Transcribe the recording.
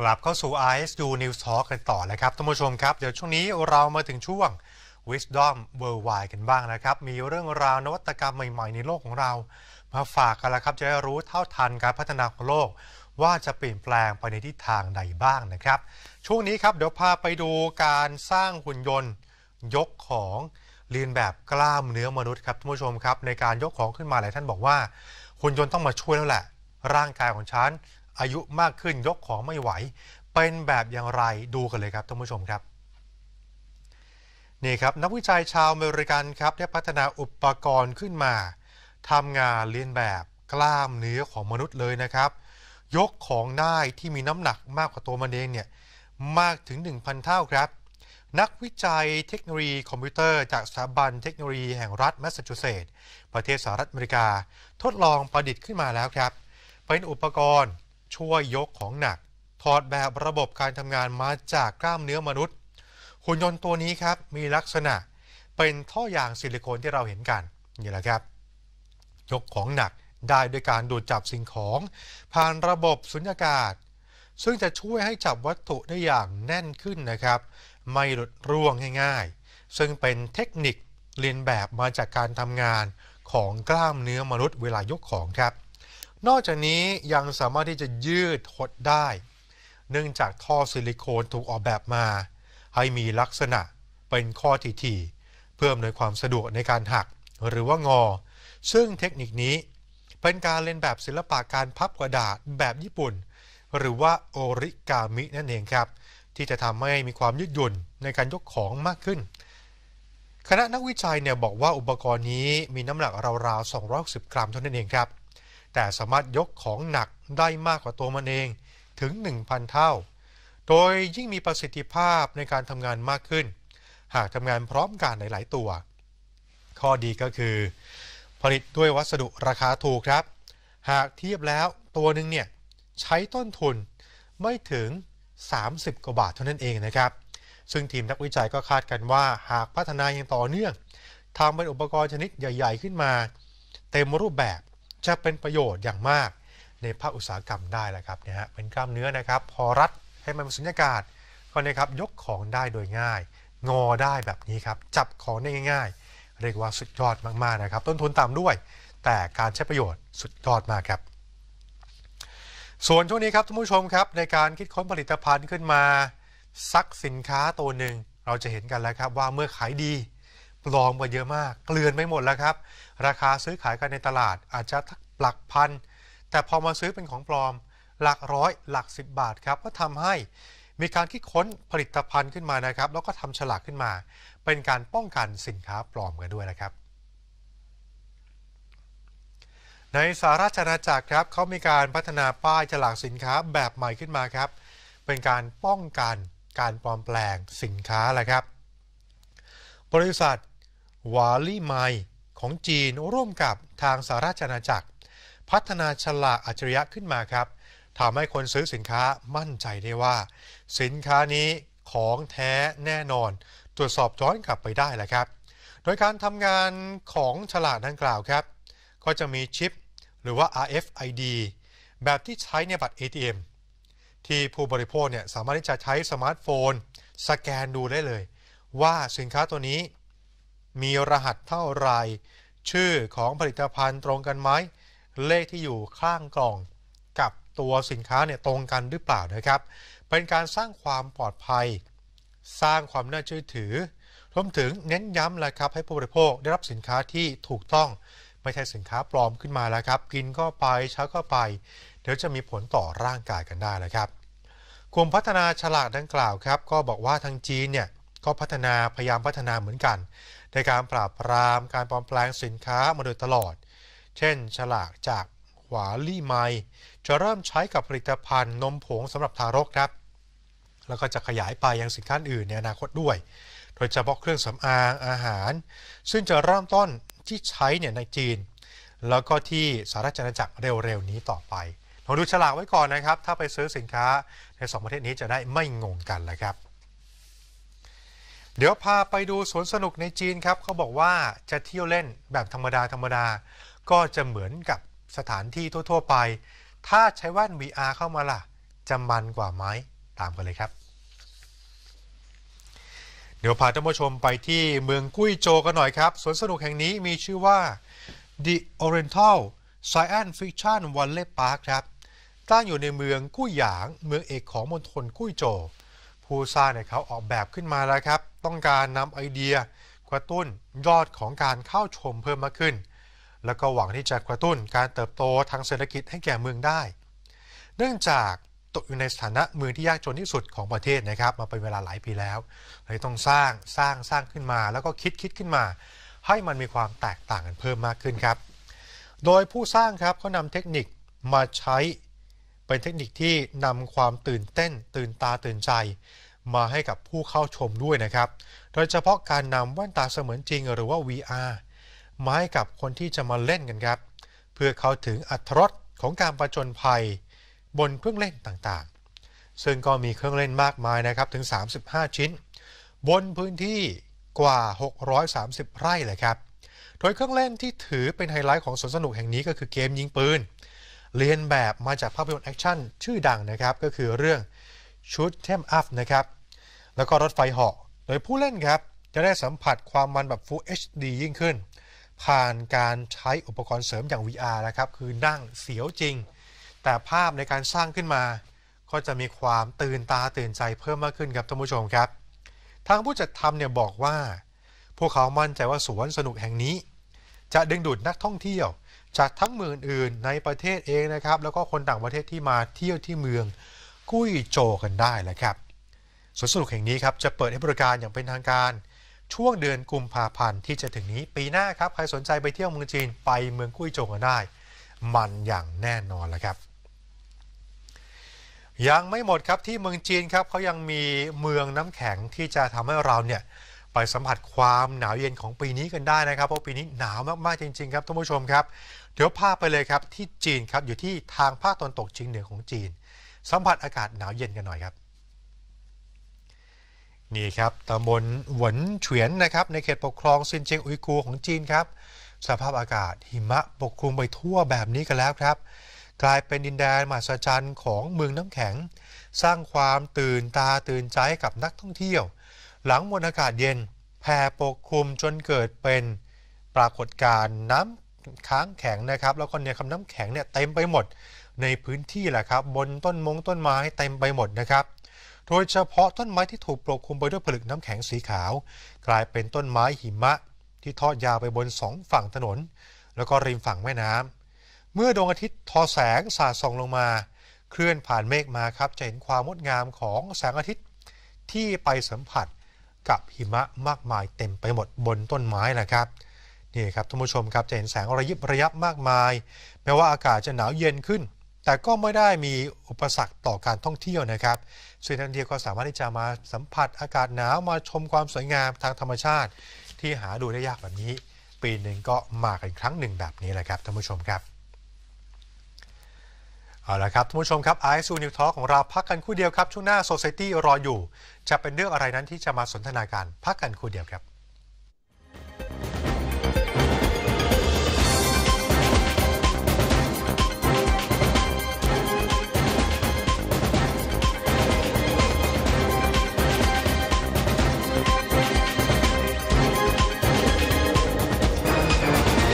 กลับเข้าสู่ ISU News Talk กันต่อนะครับท่านผู้ชมครับเดี๋ยวช่วงนี้เรามาถึงช่วง Wisdom Worldwide กันบ้างนะครับ มีเรื่องราวนวัตกรรมใหม่ๆ ในโลกของเรา มาฝากกันละครับจะได้รู้เท่าทันการพัฒนาของโลก ว่าจะเปลี่ยนแปลงไปในทิศทางใดบ้างนะครับ ช่วงนี้ครับ เดี๋ยวพาไปดูการสร้างหุ่นยนต์ ยกของเรียนแบบกล้ามเนื้อมนุษย์ครับท่านผู้ชมครับในการยกของขึ้นมาหลายท่านบอกว่าหุ่นยนต์ต้องมาช่วยแล้วแหละร่างกายของฉันอายุมากขึ้นยกของไม่ไหว เป็นแบบอย่างไรดูกันเลยครับท่านผู้ชมครับนี่ครับ นักวิจัยชาวเมริกันครับได้พัฒนาอุปกรณ์ขึ้นมาทำงานเลียนแบบ กล้ามเนื้อของมนุษย์เลยนะครับ ยกของได้ที่มีน้ำหนักมากกว่าตัวมันเองเนี่ยมากถึง 1,000 เท่าครับนักวิจัยเทคโนโลยีคอมพิวเตอร์ จากสถาบันเทคโนโลยีแห่งรัฐแมสซาชูเซตส์ประเทศสหรัฐอเมริกา ทดลองประดิษฐ์ขึ้นมาแล้วครับ เป็นอุปกรณ์ช่วยยกของหนักถอดแบบระบบการทำงานมาจากกล้ามเนื้อมนุษย์ หุ่นยนต์ตัวนี้ครับ มีลักษณะเป็นท่อยางซิลิโคนที่เราเห็นกันนี่แหละครับ ยกของหนักได้ด้วยการดูดจับสิ่งของ ผ่านระบบสุญญากาศ ซึ่งจะช่วยให้จับวัตถุได้อย่างแน่นขึ้นนะครับ ไม่หลุดร่วงง่ายๆ ซึ่งเป็นเทคนิคเรียนแบบมาจากการทำงานของกล้ามเนื้อมนุษย์เวลายกของครับนอกจากนี้ยังสามารถที่จะยืดหดได้ เนื่องจากท่อซิลิโคนถูกออกแบบมา ให้มีลักษณะเป็นข้อทีๆเพื่อมนวยความสะดวกในการหักหรือว่างอ ซึ่งเทคนิคนี้เป็นการเล่นแบบศิลปะการพับกระดาษแบบญี่ปุ่น หรือว่าโอริกามินั่นเองครับ ที่จะทำให้มีความยืดหยุ่นในการยกของมากขึ้น คณะนักวิจัยเนี่ยบอกว่าอุปกรณ์นี้มีน้ำหนักราวๆ 260 กรัมเท่านั้นเองครับแต่สามารถยกของหนักได้มากกว่าตัวมันเองถึง 1,000 เท่า โดยยิ่งมีประสิทธิภาพในการทำงานมากขึ้น หากทำงานพร้อมกันหลาย ๆตัว ข้อดีก็คือ ผลิตด้วยวัสดุราคาถูกครับ หากเทียบแล้วตัวหนึ่งเนี่ย ใช้ต้นทุนไม่ถึง 30 กว่าบาทเท่านั้นเองนะครับ ซึ่งทีมนักวิจัยก็คาดกันว่า หากพัฒนาอย่างต่อเนื่องทำเป็นอุปกรณ์ชนิดใหญ่ ๆ ขึ้นมา เต็มรูปแบบจะเป็นประโยชน์อย่างมากในภาคอุตสาหกรรมได้แหละครับเนี่ยฮะเป็นกล้ามเนื้อนะครับ พอรัดให้มันมีสุญญากาศก็นะครับยกของได้โดยง่าย งอได้แบบนี้ครับ จับของได้ง่าย ๆ เรียกว่าสุดยอดมากๆนะครับ ต้นทุนต่ำด้วย แต่การใช้ประโยชน์สุดยอดมากครับ ส่วนช่วงนี้ครับท่านผู้ชมครับในการคิดค้นผลิตภัณฑ์ขึ้นมาซักสินค้าตัวหนึ่งเราจะเห็นกันแล้วครับว่าเมื่อขายดีลองมาเยอะมาก เกลือนไม่หมดแล้วครับ ราคาซื้อขายกันในตลาดอาจจะหลักพัน แต่พอมาซื้อเป็นของปลอมหลัก ร้อย หลัก10บาทครับ ก็ทำให้มีการคิดค้นผลิตภัณฑ์ขึ้นมานะครับ แล้วก็ทำฉลากขึ้นมา เป็นการป้องกันสินค้าปลอมกันด้วยนะครับ ในสาราชนาจักรครับ เขามีการพัฒนาป้ายฉลากสินค้าแบบใหม่ขึ้นมาครับ เป็นการป้องกันการปลอมแปลงสินค้าแหละครับบริษัทวาลี่ไมของจีนร่วมกับทางสาราชนาณาจักร พัฒนาฉลากอัจฉริยะขึ้นมาครับทำให้คนซื้อสินค้ามั่นใจได้ว่า สินค้านี้ของแท้แน่นอน ตรวจสอบย้อนกลับไปได้แหละครับ โดยการทำงานของฉลากดังกล่าวครับ ก็จะมีชิปหรือว่า RFID แบบที่ใช้ในบัตร ATM ที่ผู้บริโภคเนี่ยสามารถที่จะใช้สมาร์ทโฟนสแกนดูได้เลยว่าสินค้าตัวนี้ มีรหัสเท่าไรชื่อของผลิตภัณฑ์ตรงกันไหม เลขที่อยู่ข้างกล่องกับตัวสินค้าเนี่ยตรงกันหรือเปล่านะครับ เป็นการสร้างความปลอดภัย สร้างความน่าเชื่อถือรวมถึงเน้นย้ำเลยครับ ให้ผู้บริโภคได้รับสินค้าที่ถูกต้อง ไม่ใช่สินค้าปลอมขึ้นมาแล้วครับ กินก็ไปใช้ก็ไป เดี๋ยวจะมีผลต่อร่างกายกันได้เลยครับกลุ่มพัฒนาฉลากดังกล่าวครับก็บอกว่าทางจีนเนี่ยก็พัฒนาพยายามพัฒนาเหมือนกัน ในการปราบปรามการปลอมแปลงสินค้ามาโดยตลอด เช่น ฉลากจากหวาลี่ไมจะเริ่มใช้กับผลิตภัณฑ์ นมผงสำหรับทารกครับ แล้วก็จะขยายไปยังสินค้าอื่นในอนาคตด้วย โดยเฉพาะเครื่องสำอางอาหาร ซึ่งจะเริ่มต้นที่ใช้เนี่ยในจีน แล้วก็ที่สหรัฐอเมริกาเร็ว ๆ นี้ต่อไปลองดูฉลากไว้ก่อนนะครับ ถ้าไปซื้อสินค้าใน2ประเทศนี้จะได้ไม่งงกันเลยครับเดี๋ยวพาไปดูสวนสนุกในจีนครับ เขาบอกว่าจะเที่ยวเล่นแบบธรรมดา ธรรมดาก็จะเหมือนกับสถานที่ทั่วๆไป ถ้าใช้แว่น VR เข้ามาล่ะ จะมันกว่าไหมตามกันเลยครับ เดี๋ยวพาท่านผู้ชมไปที่เมืองกุ้ยโจกันหน่อยครับสวนสนุกแห่งนี้มีชื่อว่า The Oriental Science Fiction Valley Park ครับตั้งอยู่ในเมืองกุ้ยหยางเมืองเอกของมณฑลกุ้ยโจผู้สร้างเนี่ยเขาออกแบบขึ้นมาแล้วครับต้องการนำไอเดียกระตุ้นยอดของการเข้าชมเพิ่มมากขึ้น แล้วก็หวังที่จะกระตุ้นการเติบโตทางเศรษฐกิจให้แก่เมืองได้ เนื่องจากตกอยู่ในสถานะเมืองที่ยากจนที่สุดของประเทศนะครับ มาเป็นเวลาหลายปีแล้วเลยต้องสร้างสร้างสร้างขึ้นมา แล้วก็คิดคิดขึ้นมา ให้มันมีความแตกต่างกันเพิ่มมากขึ้นครับ โดยผู้สร้างครับเขานำเทคนิคมาใช้เป็นเทคนิคที่นำความตื่นเต้นตื่นตาตื่นใจมาให้กับผู้เข้าชมด้วยนะครับ โดยเฉพาะการนำแว่นตาเสมือนจริง หรือว่า VR มาให้กับคนที่จะมาเล่นกันครับ เพื่อเขาถึงอัตรสของการประจนภัย บนเครื่องเล่นต่างๆ ซึ่งก็มีเครื่องเล่นมากมายนะครับถึง 35 ชิ้น บนพื้นที่กว่า 630 ไร่เลยครับ โดยเครื่องเล่นที่ถือเป็นไฮไลท์ของสวนสนุกแห่งนี้ก็คือเกมยิงปืนเรียนแบบมาจากภาพยนตร์แอคชั่นชื่อดังนะครับ ก็คือเรื่องชุดเทมอัพนะครับแล้วก็รถไฟเหาะ โดยผู้เล่นครับจะได้สัมผัสความมันแบบ Full HD ยิ่งขึ้น ผ่านการใช้อุปกรณ์เสริมอย่าง VR นะครับคือนั่งเสียวจริง แต่ภาพในการสร้างขึ้นมาก็จะมีความตื่นตาตื่นใจเพิ่มมากขึ้นครับท่านผู้ชมครับ ทางผู้จัดทำเนี่ยบอกว่า พวกเขามั่นใจว่าสวนสนุกแห่งนี้ จะดึงดูดนักท่องเที่ยว จากทั้งเมืองอื่นในประเทศเองนะครับแล้วก็คนต่างประเทศที่มาเที่ยวที่เมืองกุ้ยโจกันได้แหละครับสวนสนุกแห่งนี้ครับจะเปิดให้บริการอย่างเป็นทางการ ช่วงเดือนกุมภาพันธ์ที่จะถึงนี้ปีหน้าครับใครสนใจไปเที่ยวเมืองจีนไปเมืองกุ้ยโจงก็ได้ มันอย่างแน่นอนแล้วครับยังไม่หมดครับที่เมืองจีนครับเขายังมีเมืองน้ำแข็งที่จะทำให้เราเนี่ยไปสัมผัสความหนาวเย็นของปีนี้กันได้นะครับเพราะปีนี้หนาวมากๆ จริงๆครับท่านผู้ชมครับ เดี๋ยวพาไปเลยครับ ที่จีนครับอยู่ที่ทางภาคตะวันตกเฉียงเหนือของจีน สัมผัสอากาศหนาวเย็นกันหน่อยครับนี่ครับตำบลหวนเฉียนนะครับ ในเขตปกครองซินเจียงอุยกูของจีนครับ สภาพอากาศหิมะ ปกคลุมไปทั่วแบบนี้กันแล้วครับ กลายเป็นดินแดนมหัศจรรย์ของเมืองน้ำแข็ง สร้างความตื่นตาตื่นใจกับนักท่องเที่ยว หลังมวลอากาศเย็นแผ่ปกคลุมจนเกิดเป็นปรากฏการณ์น้ำค้างแข็งนะครับ แล้วก็เนี่ยคำน้ำแข็งเนี่ยเต็มไปหมดในพื้นที่แหละครับ บนต้นมงต้นไม้เต็มไปหมดนะครับโดยเฉพาะต้นไม้ที่ถูกปกคลุมไปด้วยผลึกน้ำแข็งสีขาว กลายเป็นต้นไม้หิมะที่ทอดยาวไปบนสองฝั่งถนน แล้วก็ริมฝั่งแม่น้ำเมื่อดวงอาทิตย์ทอแสงสาดส่องลงมา เคลื่อนผ่านเมฆมาครับจะเห็นความงดงามของแสงอาทิตย์ที่ไปสัมผัสกับหิมะมากมาย เต็มไปหมดบนต้นไม้นะครับนี่ครับท่านผู้ชมครับจะเห็นแสงระยิบระยับมากมายแม้ว่าอากาศจะหนาวเย็นขึ้นแต่ก็ไม่ได้มีอุปสรรคต่อการท่องเที่ยวนะครับ ซึ่งนัท่องเที่ยวก็สามารถที่จะมาสัมผัสอากาศหนาวมาชมความสวยงามทางธรรมชาติ ที่หาดูได้ยากแบบนี้ปีหนึ่งก็มากันครั้งหนึ่งแบบนี้แหละครับท่านผู้ชมครับ เอาละครับท่านผู้ชมครับไอซูนิวทอของเราพักกันคู่เดียวครับช่วงหน้าโซเซตี้รออยู่ จะเป็นเรื่องอะไรนั้นที่จะมาสนทนาการพักกันคู่เดียวครับ